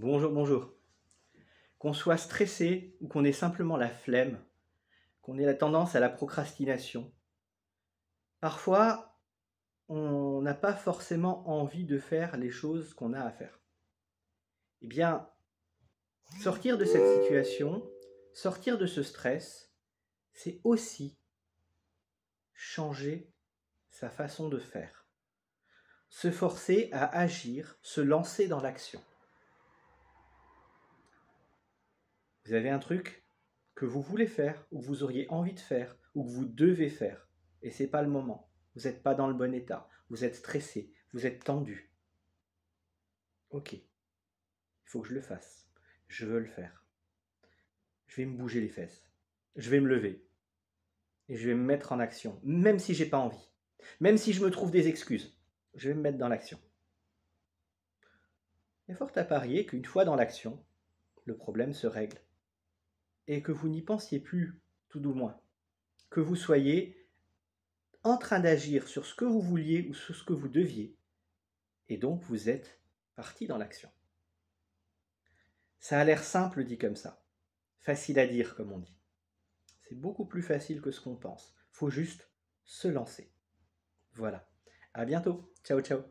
Bonjour, bonjour. Qu'on soit stressé ou qu'on ait simplement la flemme, qu'on ait la tendance à la procrastination, parfois on n'a pas forcément envie de faire les choses qu'on a à faire. Eh bien, sortir de cette situation, sortir de ce stress, c'est aussi changer sa façon de faire, se forcer à agir, se lancer dans l'action. Vous avez un truc que vous voulez faire, ou que vous auriez envie de faire, ou que vous devez faire, et ce n'est pas le moment. Vous n'êtes pas dans le bon état, vous êtes stressé, vous êtes tendu. Ok, il faut que je le fasse. Je veux le faire. Je vais me bouger les fesses. Je vais me lever. Et je vais me mettre en action, même si j'ai pas envie. Même si je me trouve des excuses. Je vais me mettre dans l'action. Il est fort à parier qu'une fois dans l'action, le problème se règle et que vous n'y pensiez plus, tout ou moins, que vous soyez en train d'agir sur ce que vous vouliez ou sur ce que vous deviez, et donc vous êtes parti dans l'action. Ça a l'air simple dit comme ça, facile à dire comme on dit. C'est beaucoup plus facile que ce qu'on pense. Faut juste se lancer. Voilà. À bientôt. Ciao ciao.